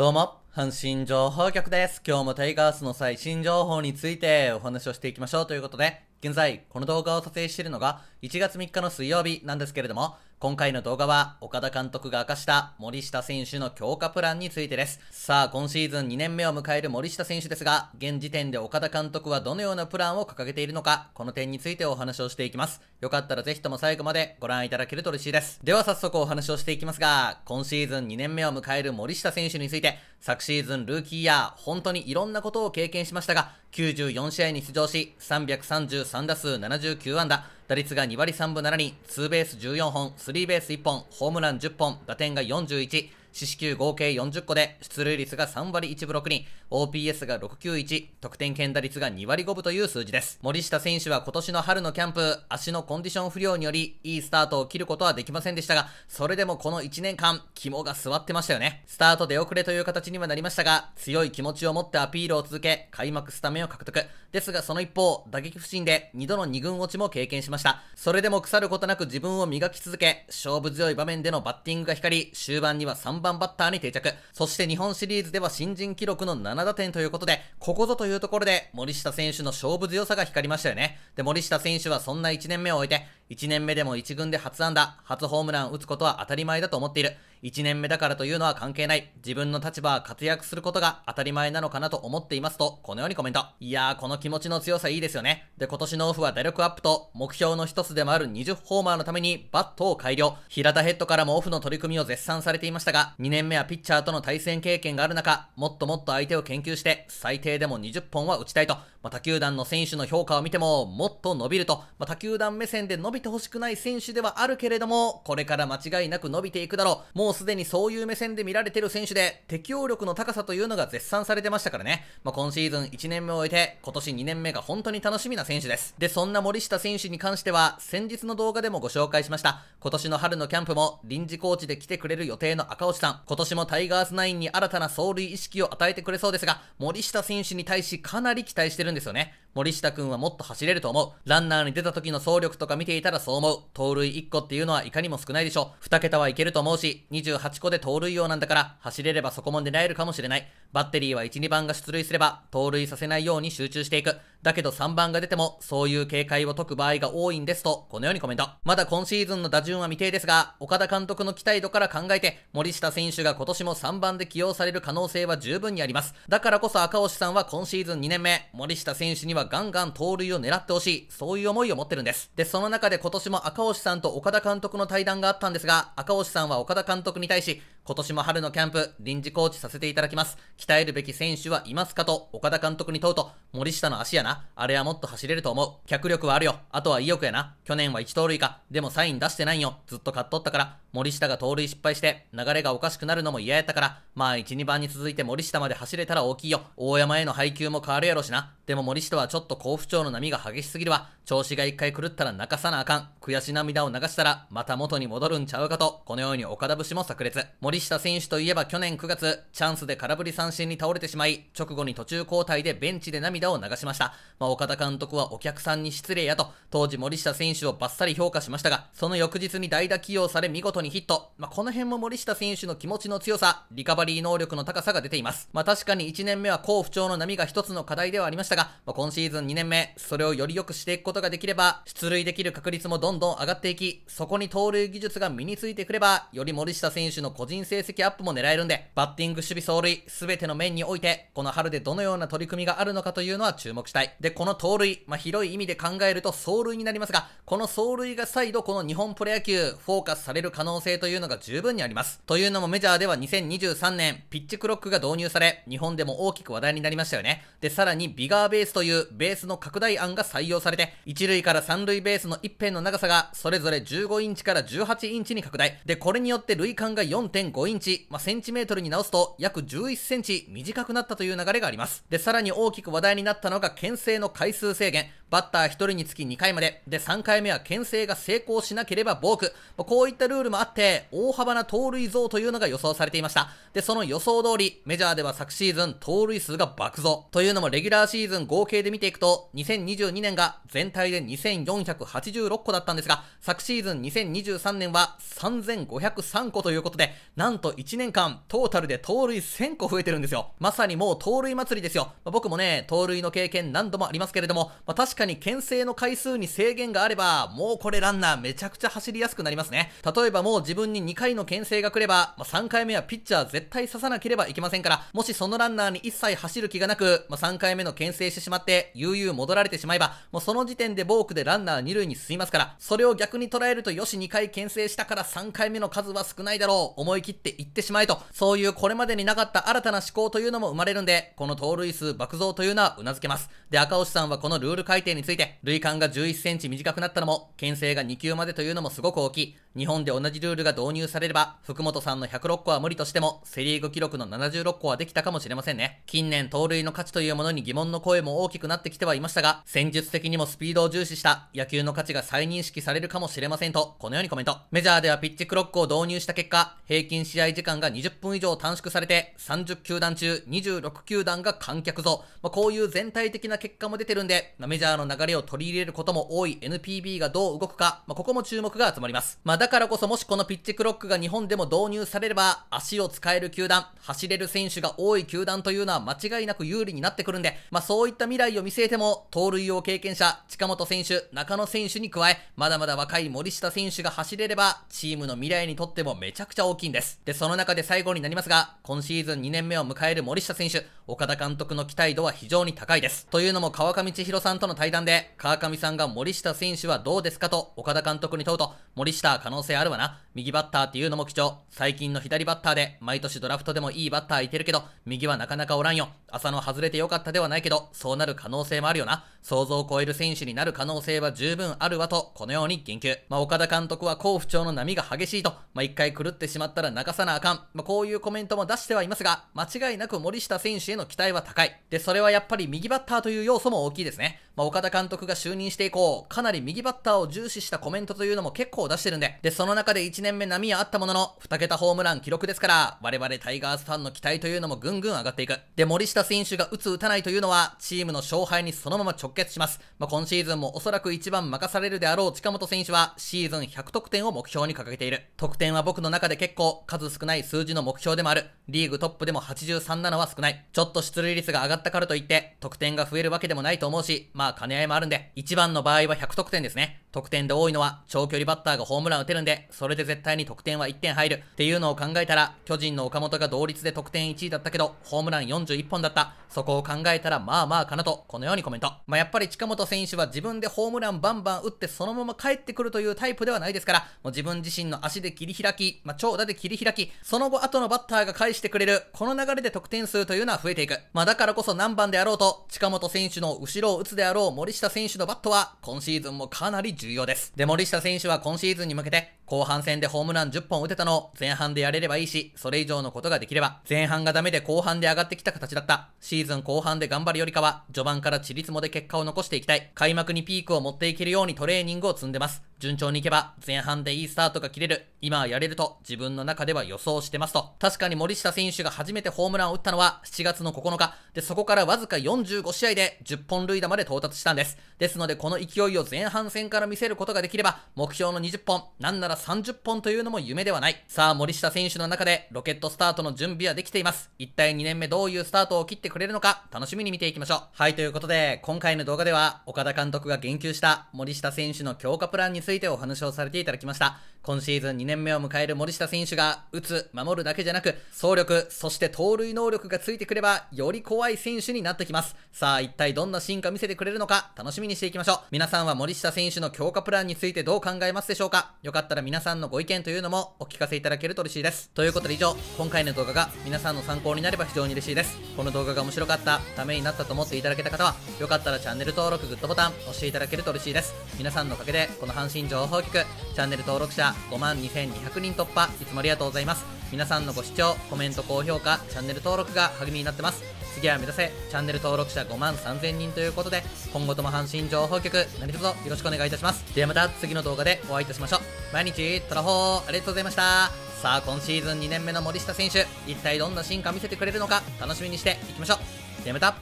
どうも、阪神情報局です。今日もタイガースの最新情報についてお話をしていきましょうということで、現在、この動画を撮影しているのが1月3日の水曜日なんですけれども、今回の動画は岡田監督が明かした森下選手の強化プランについてです。さあ、今シーズン2年目を迎える森下選手ですが、現時点で岡田監督はどのようなプランを掲げているのか、この点についてお話をしていきます。よかったらぜひとも最後までご覧いただけると嬉しいです。では早速お話をしていきますが、今シーズン2年目を迎える森下選手について、昨シーズンルーキーや本当にいろんなことを経験しましたが、94試合に出場し、333打数79安打、打率が2割3分7に、ツーベース14本、スリーベース1本、ホームラン10本、打点が41、四死球合計40個で、出塁率が3割1分6に、OPS が691、得点圏打率が2割5分という数字です。森下選手は今年の春のキャンプ、足のコンディション不良により、いいスタートを切ることはできませんでしたが、それでもこの1年間、肝が据わってましたよね。スタート出遅れという形にはなりましたが、強い気持ちを持ってアピールを続け、開幕スタメンを獲得。ですがその一方、打撃不振で2度の2軍落ちも経験しました。それでも腐ることなく自分を磨き続け、勝負強い場面でのバッティングが光り、終盤には3 3番バッターに定着。そして日本シリーズでは新人記録の7打点ということで、ここぞというところで森下選手の勝負強さが光りましたよね。で、森下選手はそんな1年目を終えて、1年目でも1軍で初安打、初ホームラン打つことは当たり前だと思っている。1年目だからというのは関係ない。自分の立場は活躍することが当たり前なのかなと思っていますと、このようにコメント。いやー、この気持ちの強さいいですよね。で、今年のオフは打力アップと、目標の一つでもある20ホーマーのためにバットを改良。平田ヘッドからもオフの取り組みを絶賛されていましたが、2年目はピッチャーとの対戦経験がある中、もっともっと相手を研究して、最低でも20本は打ちたいと、まあ、他球団の選手の評価を見ても、もっと伸びると、まあ、他球団目線で伸びびてほしくない選手ではあるけれども、これから間違いなく伸びていくだろう。もうすでにそういう目線で見られてる選手で、適応力の高さというのが絶賛されてましたからね。まあ、今シーズン1年目を終えて、今年2年目が本当に楽しみな選手です。で、そんな森下選手に関しては、先日の動画でもご紹介しました。今年の春のキャンプも臨時コーチで来てくれる予定の赤星さん。今年もタイガースナインに新たな走塁意識を与えてくれそうですが、森下選手に対しかなり期待してるんですよね。森下くんはもっと走れると思う。ランナーに出た時の走力とか見ていたらそう思う。盗塁1個っていうのはいかにも少ないでしょ。う。2桁はいけると思うし、28個で盗塁王なんだから、走れればそこも狙えるかもしれない。バッテリーは1、2番が出塁すれば、盗塁させないように集中していく。だけど3番が出ても、そういう警戒を解く場合が多いんですと、このようにコメント。まだ今シーズンの打順は未定ですが、岡田監督の期待度から考えて、森下選手が今年も3番で起用される可能性は十分にあります。だからこそ赤星さんは今シーズン2年目、森下選手にははガンガン盗塁を狙ってほしい、そういう思いを持ってるんです。で、その中で今年も赤星さんと岡田監督の対談があったんですが、赤星さんは岡田監督に対し、今年も春のキャンプ、臨時コーチさせていただきます。鍛えるべき選手はいますかと、岡田監督に問うと、森下の足やな。あれはもっと走れると思う。脚力はあるよ。あとは意欲やな。去年は1盗塁か。でもサイン出してないよ。ずっと買っとったから。森下が盗塁失敗して、流れがおかしくなるのも嫌やったから、まあ1、2番に続いて森下まで走れたら大きいよ。大山への配球も変わるやろしな。でも森下はちょっと甲府町の波が激しすぎるわ。調子が一回狂ったら泣かさなあかん。悔し涙を流したら、また元に戻るんちゃうかと、このように岡田節も炸裂。森森下選手といえば去年9月、チャンスで空振り三振に倒れてしまい、直後に途中交代でベンチで涙を流しました。まあ、岡田監督はお客さんに失礼やと、当時森下選手をバッサリ評価しましたが、その翌日に代打起用され見事にヒット。まあ、この辺も森下選手の気持ちの強さ、リカバリー能力の高さが出ています。まあ、確かに1年目は好不調の波が一つの課題ではありましたが、まあ、今シーズン2年目、それをより良くしていくことができれば、出塁できる確率もどんどん上がっていき、そこに盗塁技術が身についてくれば、より森下選手の個人成績アップも狙えるんで、バッティング、守備、走塁、すべての面において、この春でどのような取り組みがあるのかというのは注目したい。で、この盗塁、まあ、広い意味で考えると走塁になりますが、この走塁が再度この日本プロ野球、フォーカスされる可能性というのが十分にあります。というのもメジャーでは2023年、ピッチクロックが導入され、日本でも大きく話題になりましたよね。で、さらにビガーベースというベースの拡大案が採用されて、1塁から3塁ベースの一辺の長さが、それぞれ15インチから18インチに拡大。で、これによって塁間が4.5 0.5インチ、まあ、センチメートルに直すと約11センチ短くなったという流れがあります。で、さらに大きく話題になったのが、牽制の回数制限。バッター1人につき2回まで、で、3回目は牽制が成功しなければボーク。こういったルールもあって、大幅な盗塁増というのが予想されていました。で、その予想通り、メジャーでは昨シーズン盗塁数が爆増。というのもレギュラーシーズン合計で見ていくと、2022年が全体で2486個だったんですが、昨シーズン2023年は3503個ということで、なんと1年間、トータルで盗塁1000個増えてるんですよ。まさにもう盗塁祭りですよ。まあ、僕もね、盗塁の経験何度もありますけれども、まあ、確かかに牽制の回数に制限があれば、もうこれランナーめちゃくちゃ走りやすくなりますね。例えばもう自分に2回の牽制が来れば、まあ、3回目はピッチャー絶対刺さなければいけませんから、もしそのランナーに一切走る気がなく、まあ、3回目の牽制してしまって、悠々戻られてしまえば、もうその時点でボークでランナー2塁に進みますから、それを逆に捉えると、よし2回牽制したから3回目の数は少ないだろう、思い切って行ってしまえと、そういうこれまでになかった新たな思考というのも生まれるんで、この盗塁数爆増というのは頷けます。で、赤星さんはこのルール改定について、塁間が11センチ短くなったのも、牽制が2球までというのもすごく大きい。日本で同じルールが導入されれば、福本さんの106個は無理としても、セリーグ記録の76個はできたかもしれませんね。近年、盗塁の価値というものに疑問の声も大きくなってきてはいましたが、戦術的にもスピードを重視した野球の価値が再認識されるかもしれませんと、このようにコメント。メジャーではピッチクロックを導入した結果、平均試合時間が20分以上短縮されて、30球団中26球団が観客増。まあ、こういう全体的な結果も出てるんで、まあ、メジャーの流れを取り入れることも多い NPB がどう動くか、まあ、ここも注目が集まります。まあだからこそもしこのピッチクロックが日本でも導入されれば、足を使える球団、走れる選手が多い球団というのは間違いなく有利になってくるんで、まあそういった未来を見据えても、盗塁王経験者、近本選手、中野選手に加え、まだまだ若い森下選手が走れれば、チームの未来にとってもめちゃくちゃ大きいんです。で、その中で最後になりますが、今シーズン2年目を迎える森下選手、岡田監督の期待度は非常に高いです。というのも川上千尋さんとの対談で、川上さんが森下選手はどうですかと岡田監督に問うと、森下可能性あるわな。右バッターっていうのも貴重。最近の左バッターで、毎年ドラフトでもいいバッターいてるけど、右はなかなかおらんよ。朝の外れてよかったではないけど、そうなる可能性もあるよな。想像を超える選手になる可能性は十分あるわと、このように言及。まあ、岡田監督は好不調の波が激しいと、まあ、一回狂ってしまったら泣かさなあかん。まあ、こういうコメントも出してはいますが、間違いなく森下選手への期待は高い。で、それはやっぱり右バッターという要素も大きいですね。まあ、岡田監督が就任して以降、かなり右バッターを重視したコメントというのも結構出してるんで、で、その中で1年目波はあったものの、2桁ホームラン記録ですから、我々タイガースファンの期待というのもぐんぐん上がっていく。で、森下選手が打つ打たないというのは、チームの勝敗にそのまま直結します。まあ、今シーズンもおそらく一番任されるであろう近本選手は、シーズン100得点を目標に掲げている。得点は僕の中で結構、数少ない数字の目標でもある。リーグトップでも83なのは少ない。ちょっと出塁率が上がったからといって、得点が増えるわけでもないと思うし、まあ兼ね合いもあるんで、1番の場合は100得点ですね。得点で多いのは、長距離バッターがホームラン打てるんで、それで絶対に得点は1点入るっていうのを考えたら、巨人の岡本が同率で得点1位だったけど、ホームラン41本だった。そこを考えたら、まあまあかなと、このようにコメント。まあ、やっぱり近本選手は自分でホームランバンバン打ってそのまま帰ってくるというタイプではないですから、もう自分自身の足で切り開き、まあ、長打で切り開き、その後後のバッターが返してくれる、この流れで得点数というのは増えていく。まあ、だからこそ何番であろうと、近本選手の後ろを打つであろう森下選手のバットは、今シーズンもかなり重要です。で、森下選手は今シーズンに向けて、後半戦でホームラン10本打てたのを前半でやれればいいし、それ以上のことができれば、前半がダメで後半で上がってきた形だった。シーズン後半で頑張るよりかは、序盤からチリツモで結果を残していきたい。開幕にピークを持っていけるようにトレーニングを積んでます。順調にいけば、前半でいいスタートが切れる。今やれると自分の中では予想してますと。確かに森下選手が初めてホームランを打ったのは7月の9日。で、そこからわずか45試合で10本塁打まで到達したんです。ですので、この勢いを前半戦から見せることができれば、目標の20本、なんなら30本というのも夢ではない。さあ、森下選手の中でロケットスタートの準備はできています。一体2年目どういうスタートを切ってくれるのか、楽しみに見ていきましょう。はい、ということで、今回の動画では、岡田監督が言及した森下選手の強化プランについてお話をされていただきました。今シーズン年目を迎える森下選手が打つ、守るだけじゃなく、走力、そして盗塁能力がついてくれば、より怖い選手になってきます。さあ、一体どんな進化見せてくれるのか、楽しみにしていきましょう。皆さんは森下選手の強化プランについてどう考えますでしょうかよかったら皆さんのご意見というのもお聞かせいただけると嬉しいです。ということで以上、今回の動画が皆さんの参考になれば非常に嬉しいです。この動画が面白かった、ためになったと思っていただけた方は、よかったらチャンネル登録、グッドボタン、押していただけると嬉しいです。皆さんのおかげで、この阪神情報局、チャンネル登録者5万2000 1200人突破いつもありがとうございます皆さんのご視聴コメント高評価チャンネル登録が励みになってます次は目指せチャンネル登録者5万3000人ということで今後とも阪神情報局何卒よろしくお願いいたしますではまた次の動画でお会いいたしましょう毎日トラホーありがとうございましたさあ今シーズン2年目の森下選手一体どんな進化見せてくれるのか楽しみにしていきましょうではまた